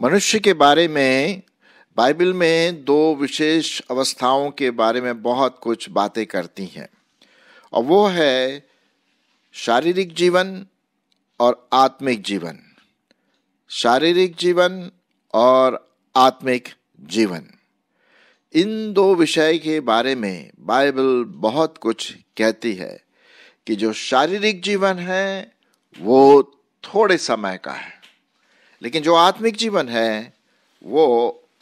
मनुष्य के बारे में बाइबल में दो विशेष अवस्थाओं के बारे में बहुत कुछ बातें करती हैं और वो है शारीरिक जीवन और आत्मिक जीवन शारीरिक जीवन और आत्मिक जीवन इन दो विषय के बारे में बाइबल बहुत कुछ कहती है कि जो शारीरिक जीवन है वो थोड़े समय का है लेकिन जो आत्मिक जीवन है वो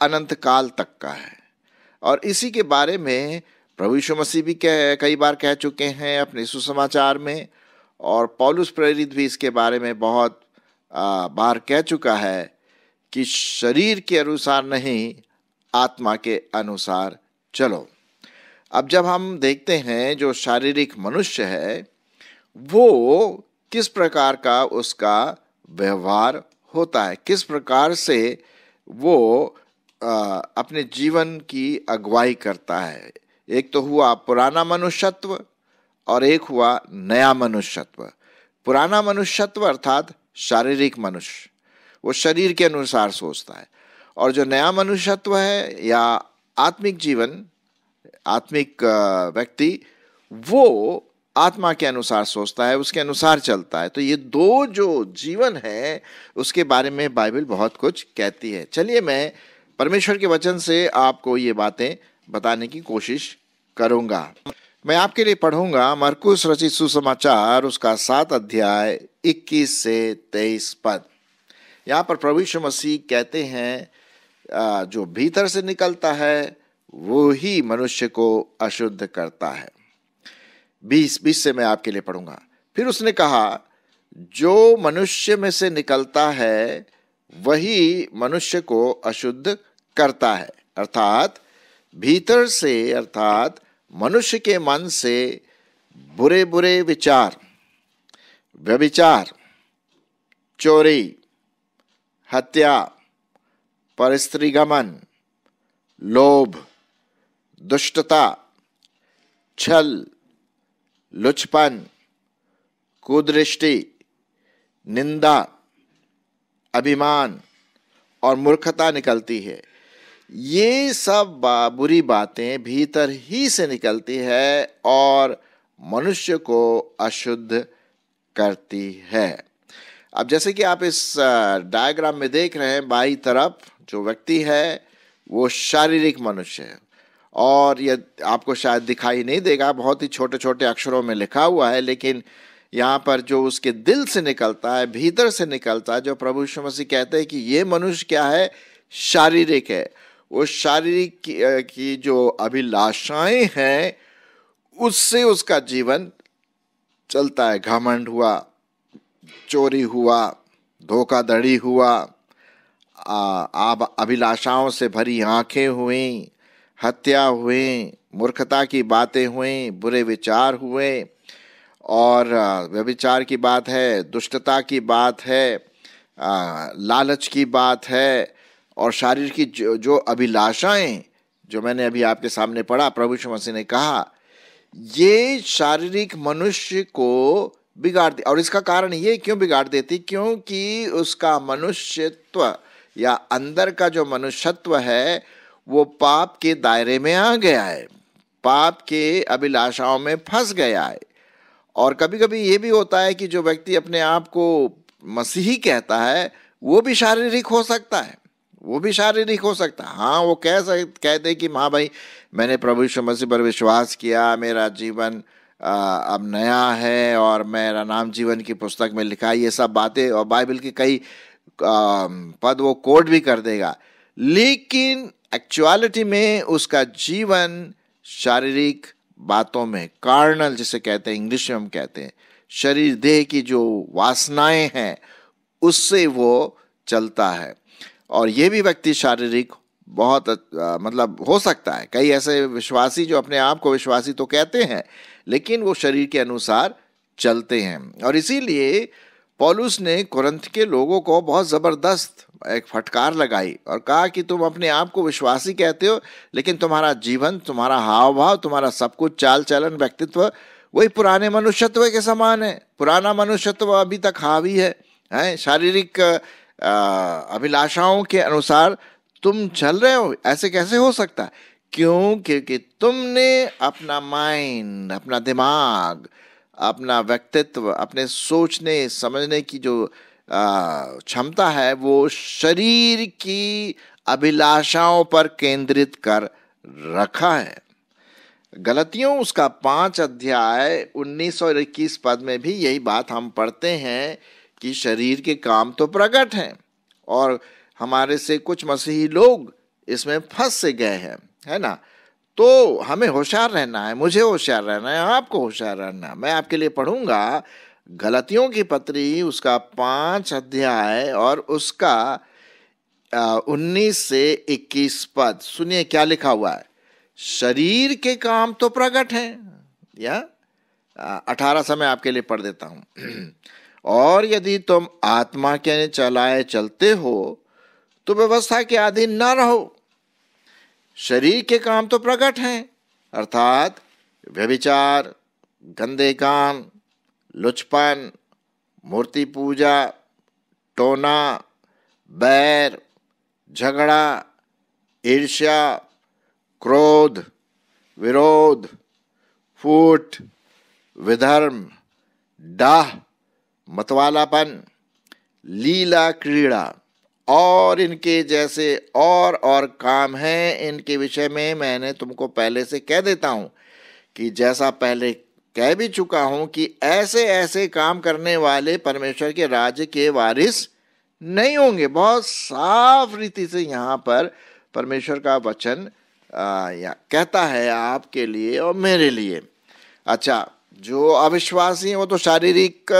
अनंत काल तक का है और इसी के बारे में प्रभु यीशु मसीह भी कह कई बार कह चुके हैं अपने सुसमाचार में और पॉलुस प्रेरित भी इसके बारे में बहुत बार कह चुका है कि शरीर के अनुसार नहीं आत्मा के अनुसार चलो अब जब हम देखते हैं जो शारीरिक मनुष्य है वो किस प्रकार का उसका व्यवहार होता है किस प्रकार से वो आ, अपने जीवन की अगुवाई करता है एक तो हुआ पुराना मनुष्यत्व और एक हुआ नया मनुष्यत्व पुराना मनुष्यत्व अर्थात शारीरिक मनुष्य वो शरीर के अनुसार सोचता है और जो नया मनुष्यत्व है या आत्मिक जीवन आत्मिक व्यक्ति वो आत्मा के अनुसार सोचता है उसके अनुसार चलता है तो ये दो जो जीवन है उसके बारे में बाइबल बहुत कुछ कहती है चलिए मैं परमेश्वर के वचन से आपको ये बातें बताने की कोशिश करूंगा मैं आपके लिए पढ़ूंगा मरकुस रचित सुसमाचार उसका सात अध्याय 21 से 23 पद यहाँ पर प्रभु मसीह कहते हैं जो भीतर से निकलता है वो ही मनुष्य को अशुद्ध करता है बीस बीस से मैं आपके लिए पढ़ूंगा फिर उसने कहा जो मनुष्य में से निकलता है वही मनुष्य को अशुद्ध करता है अर्थात भीतर से अर्थात मनुष्य के मन से बुरे बुरे विचार व्यभिचार चोरी हत्या पर गमन लोभ दुष्टता छल लुचपन कुदृष्टि निंदा अभिमान और मूर्खता निकलती है ये सब बा, बुरी बातें भीतर ही से निकलती है और मनुष्य को अशुद्ध करती है अब जैसे कि आप इस डायग्राम में देख रहे हैं बाई तरफ जो व्यक्ति है वो शारीरिक मनुष्य है और यह आपको शायद दिखाई नहीं देगा बहुत ही छोटे छोटे अक्षरों में लिखा हुआ है लेकिन यहाँ पर जो उसके दिल से निकलता है भीतर से निकलता है जो प्रभु मसीह कहते हैं कि ये मनुष्य क्या है शारीरिक है उस शारीरिक की, की जो अभिलाषाएं हैं उससे उसका जीवन चलता है घमंड हुआ चोरी हुआ धोखाधड़ी हुआ आब अभिलाषाओं से भरी आँखें हुई हत्या हुई मूर्खता की बातें हुई बुरे विचार हुए और व्यविचार की बात है दुष्टता की बात है लालच की बात है और शारीर की जो, जो अभिलाषाएं जो मैंने अभी आपके सामने पढ़ा प्रभु मसीह ने कहा ये शारीरिक मनुष्य को बिगाड़ दे और इसका कारण ये क्यों बिगाड़ देती क्योंकि उसका मनुष्यत्व या अंदर का जो मनुष्यत्व है वो पाप के दायरे में आ गया है पाप के अभिलाषाओं में फंस गया है और कभी कभी ये भी होता है कि जो व्यक्ति अपने आप को मसीही कहता है वो भी शारीरिक हो सकता है वो भी शारीरिक हो सकता है हाँ वो कह सक कह दे कि हाँ भाई मैंने प्रभु यीशु मसीह पर विश्वास किया मेरा जीवन आ, अब नया है और मेरा नाम जीवन की पुस्तक में लिखा ये सब बातें और बाइबल की कई Um, पद वो कोड भी कर देगा लेकिन एक्चुअलिटी में उसका जीवन शारीरिक बातों में कार्नल जिसे कहते हैं इंग्लिश में हम कहते हैं शरीर देह की जो वासनाएं हैं उससे वो चलता है और ये भी व्यक्ति शारीरिक बहुत आ, मतलब हो सकता है कई ऐसे विश्वासी जो अपने आप को विश्वासी तो कहते हैं लेकिन वो शरीर के अनुसार चलते हैं और इसीलिए पॉलुस ने कुरंथ के लोगों को बहुत ज़बरदस्त एक फटकार लगाई और कहा कि तुम अपने आप को विश्वासी कहते हो लेकिन तुम्हारा जीवन तुम्हारा हाव भाव तुम्हारा सब कुछ चाल चलन व्यक्तित्व वही पुराने मनुष्यत्व के समान है पुराना मनुष्यत्व अभी तक हावी है हैं शारीरिक अभिलाषाओं के अनुसार तुम चल रहे हो ऐसे कैसे हो सकता क्यों क्योंकि तुमने अपना माइंड अपना दिमाग अपना व्यक्तित्व अपने सोचने समझने की जो क्षमता है वो शरीर की अभिलाषाओं पर केंद्रित कर रखा है गलतियों उसका पांच अध्याय उन्नीस और इक्कीस पद में भी यही बात हम पढ़ते हैं कि शरीर के काम तो प्रकट हैं और हमारे से कुछ मसीही लोग इसमें फंस से गए हैं है ना तो हमें होशियार रहना है मुझे होशियार रहना है आपको होशियार रहना है मैं आपके लिए पढ़ूंगा गलतियों की पत्री उसका पाँच अध्याय और उसका उन्नीस से इक्कीस पद सुनिए क्या लिखा हुआ है शरीर के काम तो प्रकट हैं या अठारह समय आपके लिए पढ़ देता हूँ और यदि तुम आत्मा के चलाए चलते हो तो व्यवस्था के अधीन ना रहो शरीर के काम तो प्रकट हैं अर्थात व्यभिचार गंदे काम लुचपन मूर्ति पूजा टोना बैर झगड़ा ईर्ष्या क्रोध विरोध फूट विधर्म डाह मतवालापन लीला क्रीड़ा और इनके जैसे और और काम हैं इनके विषय में मैंने तुमको पहले से कह देता हूँ कि जैसा पहले कह भी चुका हूँ कि ऐसे ऐसे काम करने वाले परमेश्वर के राज्य के वारिस नहीं होंगे बहुत साफ रीति से यहाँ पर परमेश्वर का वचन या कहता है आपके लिए और मेरे लिए अच्छा जो अविश्वासी हैं वो तो शारीरिक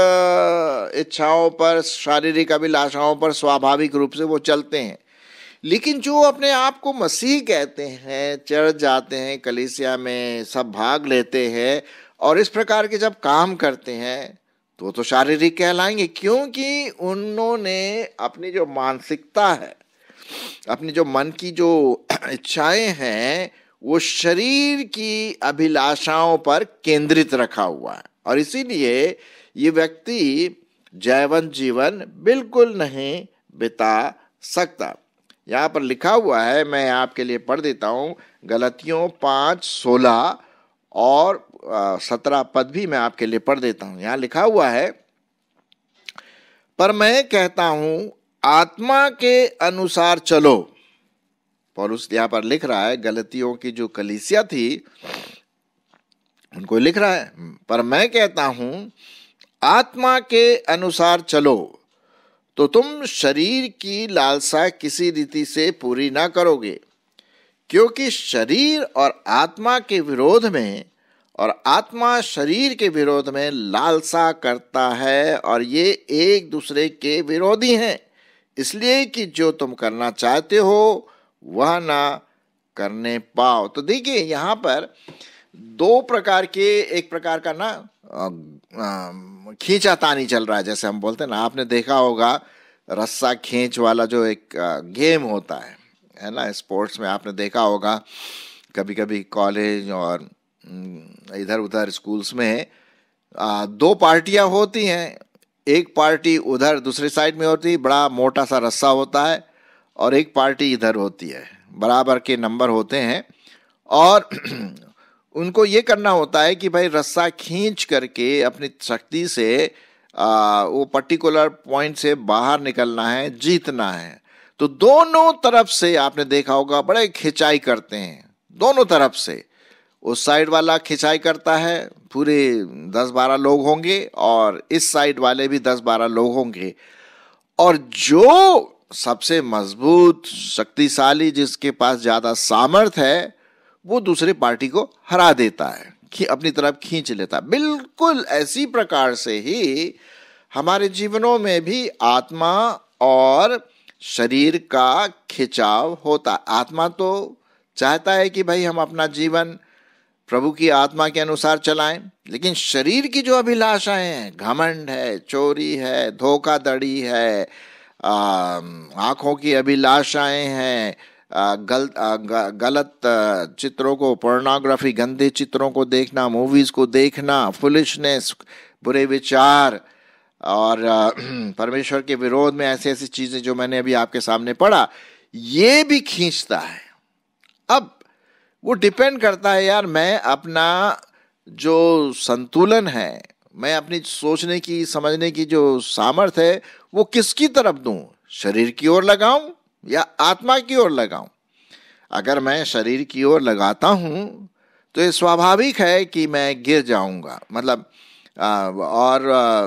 इच्छाओं पर शारीरिक अभिलाषाओं पर स्वाभाविक रूप से वो चलते हैं लेकिन जो अपने आप को मसीह कहते हैं चढ़ जाते हैं कलिसिया में सब भाग लेते हैं और इस प्रकार के जब काम करते हैं तो तो शारीरिक कहलाएंगे क्योंकि उन्होंने अपनी जो मानसिकता है अपनी जो मन की जो इच्छाएं हैं वो शरीर की अभिलाषाओं पर केंद्रित रखा हुआ है और इसीलिए ये व्यक्ति जैवन जीवन बिल्कुल नहीं बिता सकता यहाँ पर लिखा हुआ है मैं आपके लिए पढ़ देता हूँ गलतियों पाँच सोलह और सत्रह पद भी मैं आपके लिए पढ़ देता हूँ यहाँ लिखा हुआ है पर मैं कहता हूँ आत्मा के अनुसार चलो पॉलुस यहाँ पर लिख रहा है गलतियों की जो कलीसिया थी उनको लिख रहा है पर मैं कहता हूं आत्मा के अनुसार चलो तो तुम शरीर की लालसा किसी रीति से पूरी ना करोगे क्योंकि शरीर और आत्मा के विरोध में और आत्मा शरीर के विरोध में लालसा करता है और ये एक दूसरे के विरोधी हैं इसलिए कि जो तुम करना चाहते हो वह ना करने पाओ तो देखिए यहाँ पर दो प्रकार के एक प्रकार का ना खींचा तानी चल रहा है जैसे हम बोलते हैं ना आपने देखा होगा रस्सा खींच वाला जो एक गेम होता है है ना स्पोर्ट्स में आपने देखा होगा कभी कभी कॉलेज और हम्म, इधर उधर स्कूल्स में दो पार्टियां होती हैं एक पार्टी उधर दूसरी साइड में होती है बड़ा मोटा सा रस्सा होता है और एक पार्टी इधर होती है बराबर के नंबर होते हैं और उनको ये करना होता है कि भाई रस्सा खींच करके अपनी शक्ति से आ, वो पर्टिकुलर पॉइंट से बाहर निकलना है जीतना है तो दोनों तरफ से आपने देखा होगा बड़े खिंचाई करते हैं दोनों तरफ से उस साइड वाला खिंचाई करता है पूरे दस बारह लोग होंगे और इस साइड वाले भी दस बारह लोग होंगे और जो सबसे मजबूत शक्तिशाली जिसके पास ज़्यादा सामर्थ्य है वो दूसरे पार्टी को हरा देता है कि अपनी तरफ खींच लेता है बिल्कुल ऐसी प्रकार से ही हमारे जीवनों में भी आत्मा और शरीर का खिंचाव होता आत्मा तो चाहता है कि भाई हम अपना जीवन प्रभु की आत्मा के अनुसार चलाएं लेकिन शरीर की जो अभिलाषाएं हैं घमंड है चोरी है धोखाधड़ी है आँखों की अभिलाषाएं हैं गल गलत चित्रों को पोर्नोग्राफी गंदे चित्रों को देखना मूवीज़ को देखना फुलिशनेस बुरे विचार और परमेश्वर के विरोध में ऐसी ऐसी चीज़ें जो मैंने अभी आपके सामने पढ़ा ये भी खींचता है अब वो डिपेंड करता है यार मैं अपना जो संतुलन है मैं अपनी सोचने की समझने की जो सामर्थ्य है वो किसकी तरफ दूं शरीर की ओर लगाऊं या आत्मा की ओर लगाऊं अगर मैं शरीर की ओर लगाता हूं तो ये स्वाभाविक है कि मैं गिर जाऊंगा मतलब आ, और आ,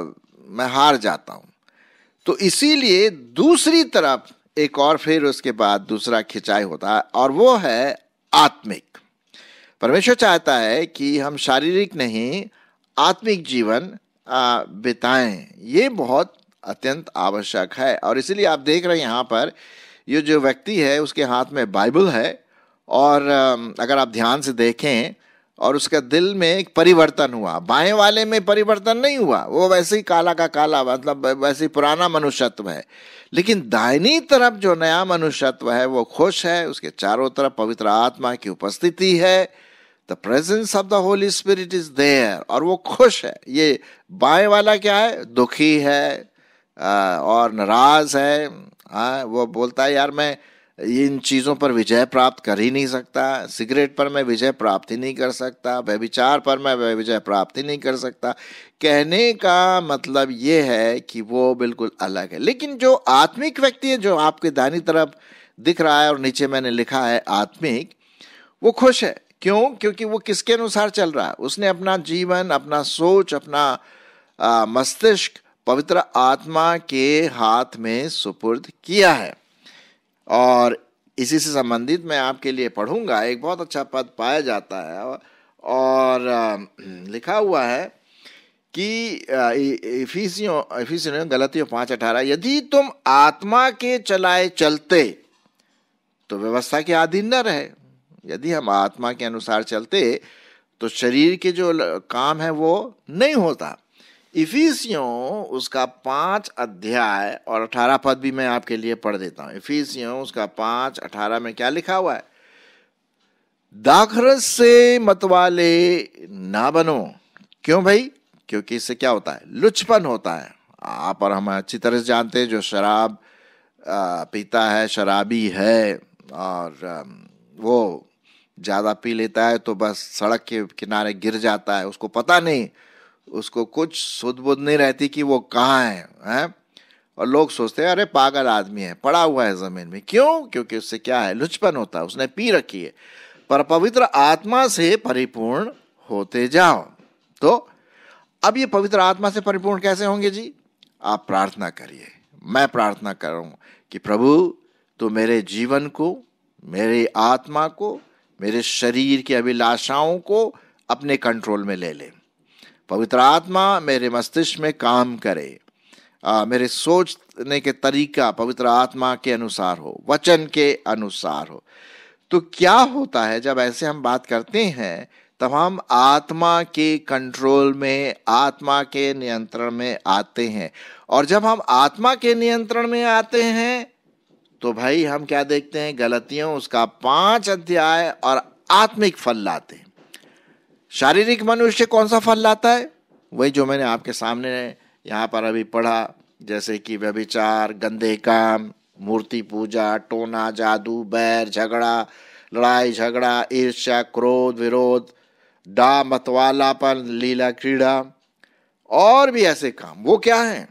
मैं हार जाता हूं तो इसीलिए दूसरी तरफ एक और फिर उसके बाद दूसरा खिंचाई होता है और वो है आत्मिक परमेश्वर चाहता है कि हम शारीरिक नहीं आत्मिक जीवन बिताएं ये बहुत अत्यंत आवश्यक है और इसीलिए आप देख रहे हैं यहाँ पर ये जो व्यक्ति है उसके हाथ में बाइबल है और अगर आप ध्यान से देखें और उसका दिल में एक परिवर्तन हुआ बाएं वाले में परिवर्तन नहीं हुआ वो वैसे ही काला का काला मतलब वैसे ही पुराना मनुष्यत्व है लेकिन दाहिनी तरफ जो नया मनुष्यत्व है वो खुश है उसके चारों तरफ पवित्र आत्मा की उपस्थिति है the presence of the Holy Spirit is there और वो खुश है ये बाएं वाला क्या है दुखी है और नाराज है हाँ वो बोलता है यार मैं इन चीज़ों पर विजय प्राप्त कर ही नहीं सकता सिगरेट पर मैं विजय प्राप्त ही नहीं कर सकता व्यभिचार पर मैं विजय प्राप्त ही नहीं कर सकता कहने का मतलब ये है कि वो बिल्कुल अलग है लेकिन जो आत्मिक व्यक्ति है जो आपके दानी तरफ दिख रहा है और नीचे मैंने लिखा है आत्मिक वो खुश है क्यों क्योंकि वो किसके अनुसार चल रहा है उसने अपना जीवन अपना सोच अपना मस्तिष्क पवित्र आत्मा के हाथ में सुपुर्द किया है और इसी से संबंधित मैं आपके लिए पढ़ूंगा एक बहुत अच्छा पद पाया जाता है और लिखा हुआ है कि इफिसियों इफिसियों गलतियों पाँच अठारह यदि तुम आत्मा के चलाए चलते तो व्यवस्था के अधीन न रहे यदि हम आत्मा के अनुसार चलते तो शरीर के जो काम है वो नहीं होता इफिसियों उसका पाँच अध्याय और अठारह पद भी मैं आपके लिए पढ़ देता हूँ इफिसियों उसका पाँच अठारह में क्या लिखा हुआ है दाखरस से मतवाले ना बनो क्यों भाई क्योंकि इससे क्या होता है लुचपन होता है आप और हम अच्छी तरह से जानते हैं जो शराब पीता है शराबी है और वो ज़्यादा पी लेता है तो बस सड़क के किनारे गिर जाता है उसको पता नहीं उसको कुछ सुध बुध नहीं रहती कि वो कहाँ है हैं और लोग सोचते हैं अरे पागल आदमी है पड़ा हुआ है ज़मीन में क्यों क्योंकि उससे क्या है लुचपन होता है उसने पी रखी है पर पवित्र आत्मा से परिपूर्ण होते जाओ तो अब ये पवित्र आत्मा से परिपूर्ण कैसे होंगे जी आप प्रार्थना करिए मैं प्रार्थना कर रहा हूँ कि प्रभु तो मेरे जीवन को मेरी आत्मा को मेरे शरीर की अभिलाषाओं को अपने कंट्रोल में ले ले पवित्र आत्मा मेरे मस्तिष्क में काम करे आ, मेरे सोचने के तरीका पवित्र आत्मा के अनुसार हो वचन के अनुसार हो तो क्या होता है जब ऐसे हम बात करते हैं तब हम आत्मा के कंट्रोल में आत्मा के नियंत्रण में आते हैं और जब हम आत्मा के नियंत्रण में आते हैं तो भाई हम क्या देखते हैं गलतियों उसका पांच अध्याय और आत्मिक फल लाते हैं शारीरिक मनुष्य कौन सा फल लाता है वही जो मैंने आपके सामने यहाँ पर अभी पढ़ा जैसे कि व्यभिचार गंदे काम मूर्ति पूजा टोना जादू बैर झगड़ा लड़ाई झगड़ा ईर्ष्या क्रोध विरोध डा मतवालापन लीला क्रीड़ा और भी ऐसे काम वो क्या हैं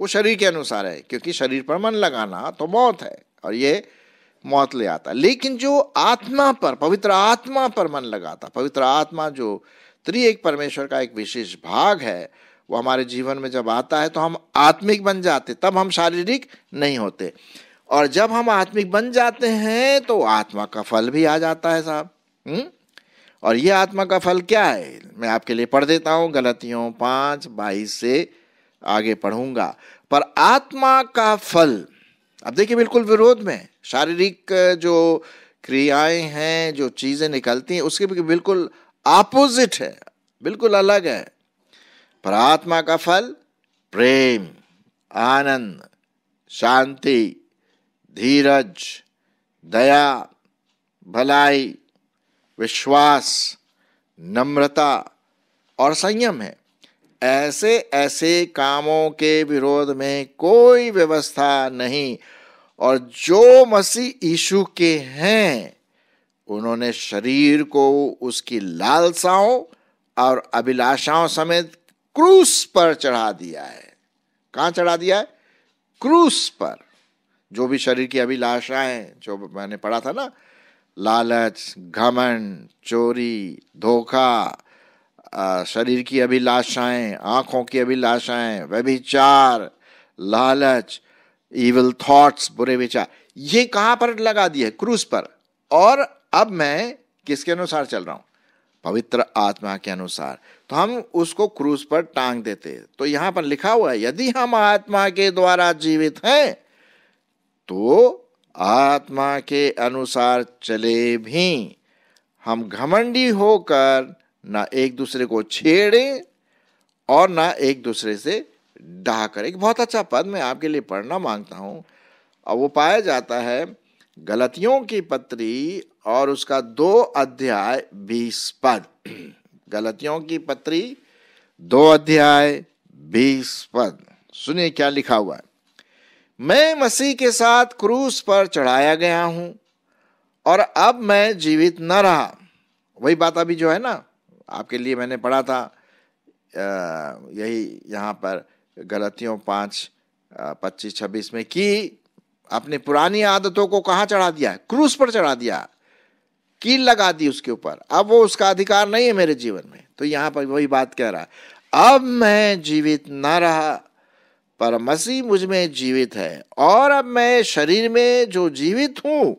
वो शरीर के अनुसार है क्योंकि शरीर पर मन लगाना तो मौत है और ये मौत ले आता लेकिन जो आत्मा पर पवित्र आत्मा पर मन लगाता पवित्र आत्मा जो त्रि एक परमेश्वर का एक विशेष भाग है वो हमारे जीवन में जब आता है तो हम आत्मिक बन जाते तब हम शारीरिक नहीं होते और जब हम आत्मिक बन जाते हैं तो आत्मा का फल भी आ जाता है साहब हम्म? और ये आत्मा का फल क्या है मैं आपके लिए पढ़ देता हूँ गलतियों पाँच बाईस से आगे पढ़ूंगा पर आत्मा का फल अब देखिए बिल्कुल विरोध में शारीरिक जो क्रियाएं हैं जो चीज़ें निकलती हैं उसके बिल्कुल आपोजिट है बिल्कुल अलग है पर आत्मा का फल प्रेम आनंद शांति धीरज दया भलाई विश्वास नम्रता और संयम है ऐसे ऐसे कामों के विरोध में कोई व्यवस्था नहीं और जो मसीह यीशु के हैं उन्होंने शरीर को उसकी लालसाओं और अभिलाषाओं समेत क्रूस पर चढ़ा दिया है कहाँ चढ़ा दिया है क्रूस पर जो भी शरीर की अभिलाषाएं जो मैंने पढ़ा था ना लालच घमंड चोरी धोखा शरीर की अभिलाषाएं आंखों की अभिलाषाएं व्यभिचार लालच इवल थॉट्स बुरे विचार ये कहां पर लगा दिए क्रूज पर और अब मैं किसके अनुसार चल रहा हूं पवित्र आत्मा के अनुसार तो हम उसको क्रूज पर टांग देते तो यहां पर लिखा हुआ है यदि हम आत्मा के द्वारा जीवित हैं तो आत्मा के अनुसार चले भी हम घमंडी होकर ना एक दूसरे को छेड़े और ना एक दूसरे से डाह करे एक बहुत अच्छा पद मैं आपके लिए पढ़ना मांगता हूँ और वो पाया जाता है गलतियों की पत्री और उसका दो अध्याय बीस पद गलतियों की पत्री दो अध्याय बीस पद सुनिए क्या लिखा हुआ है मैं मसीह के साथ क्रूस पर चढ़ाया गया हूं और अब मैं जीवित न रहा वही बात अभी जो है ना आपके लिए मैंने पढ़ा था यही यहाँ पर गलतियों पाँच पच्चीस छब्बीस में कि अपनी पुरानी आदतों को कहाँ चढ़ा दिया है क्रूस पर चढ़ा दिया कील लगा दी उसके ऊपर अब वो उसका अधिकार नहीं है मेरे जीवन में तो यहाँ पर वही बात कह रहा है अब मैं जीवित ना रहा पर मसीह मुझ में जीवित है और अब मैं शरीर में जो जीवित हूँ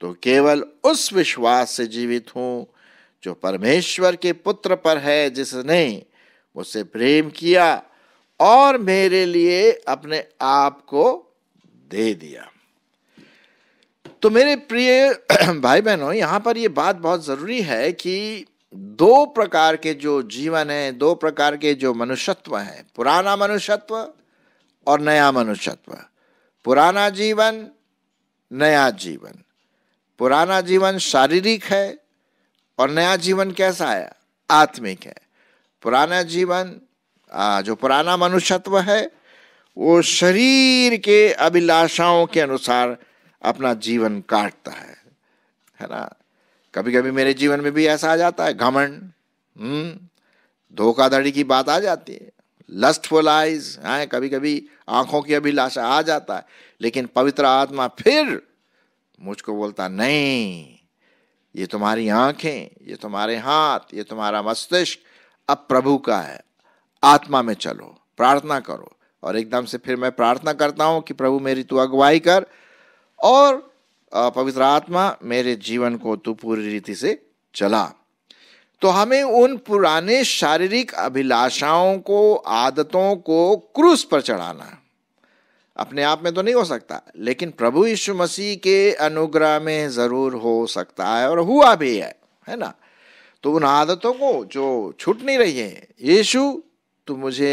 तो केवल उस विश्वास से जीवित हूँ जो परमेश्वर के पुत्र पर है जिसने मुझसे प्रेम किया और मेरे लिए अपने आप को दे दिया तो मेरे प्रिय भाई बहनों यहाँ पर ये बात बहुत ज़रूरी है कि दो प्रकार के जो जीवन है दो प्रकार के जो मनुष्यत्व हैं पुराना मनुष्यत्व और नया मनुष्यत्व पुराना जीवन नया जीवन पुराना जीवन शारीरिक है और नया जीवन कैसा है आत्मिक है पुराना जीवन जो पुराना मनुष्यत्व है वो शरीर के अभिलाषाओं के अनुसार अपना जीवन काटता है है ना कभी कभी मेरे जीवन में भी ऐसा आ जाता है घमंड हम्म, धोखाधड़ी की बात आ जाती है लस्टफुल आइज हैं कभी कभी आंखों की अभिलाषा आ जाता है लेकिन पवित्र आत्मा फिर मुझको बोलता नहीं ये तुम्हारी आंखें ये तुम्हारे हाथ ये तुम्हारा मस्तिष्क अब प्रभु का है आत्मा में चलो प्रार्थना करो और एकदम से फिर मैं प्रार्थना करता हूँ कि प्रभु मेरी तू अगुवाई कर और पवित्र आत्मा मेरे जीवन को तू पूरी रीति से चला तो हमें उन पुराने शारीरिक अभिलाषाओं को आदतों को क्रूस पर चढ़ाना है अपने आप में तो नहीं हो सकता लेकिन प्रभु यीशु मसीह के अनुग्रह में ज़रूर हो सकता है और हुआ भी है है ना तो उन आदतों को जो छूट नहीं रही है यीशु तो मुझे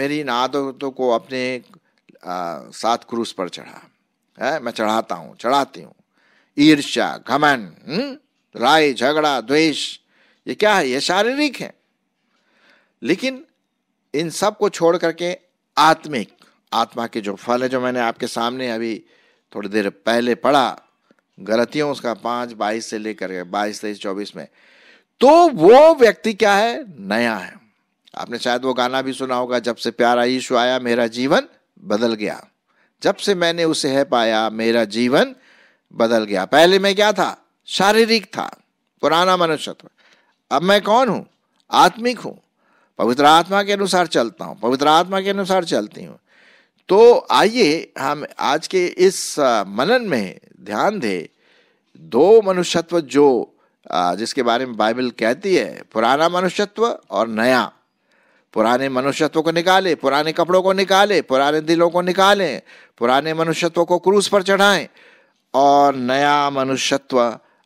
मेरी इन आदतों को अपने आ, साथ क्रूस पर चढ़ा है मैं चढ़ाता हूँ चढ़ाती हूँ ईर्ष्या घमन हम्म? राय झगड़ा द्वेष ये क्या है ये शारीरिक है लेकिन इन सब को छोड़ करके आत्मिक आत्मा के जो फल है जो मैंने आपके सामने अभी थोड़ी देर पहले पढ़ा गलतियों उसका पाँच बाईस से लेकर के बाईस तेईस चौबीस में तो वो व्यक्ति क्या है नया है आपने शायद वो गाना भी सुना होगा जब से प्यारा यीशु आया मेरा जीवन बदल गया जब से मैंने उसे है पाया मेरा जीवन बदल गया पहले मैं क्या था शारीरिक था पुराना मनुष्य था अब मैं कौन हूँ आत्मिक हूँ पवित्र आत्मा के अनुसार चलता हूँ पवित्र आत्मा के अनुसार चलती हूँ तो आइए हम आज के इस मनन में ध्यान दें दो मनुष्यत्व जो जिसके बारे में बाइबल कहती है पुराना मनुष्यत्व और नया पुराने मनुष्यत्व को निकाले पुराने कपड़ों को निकाले पुराने दिलों को निकालें पुराने मनुष्यत्व को क्रूस पर चढ़ाएं और नया मनुष्यत्व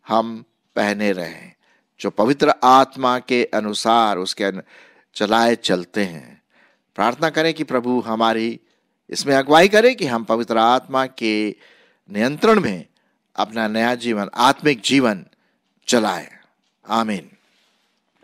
हम पहने रहें जो पवित्र आत्मा के अनुसार उसके चलाए चलते हैं प्रार्थना करें कि प्रभु हमारी इसमें अगुवाई करें कि हम पवित्र आत्मा के नियंत्रण में अपना नया जीवन आत्मिक जीवन चलाएं आमीन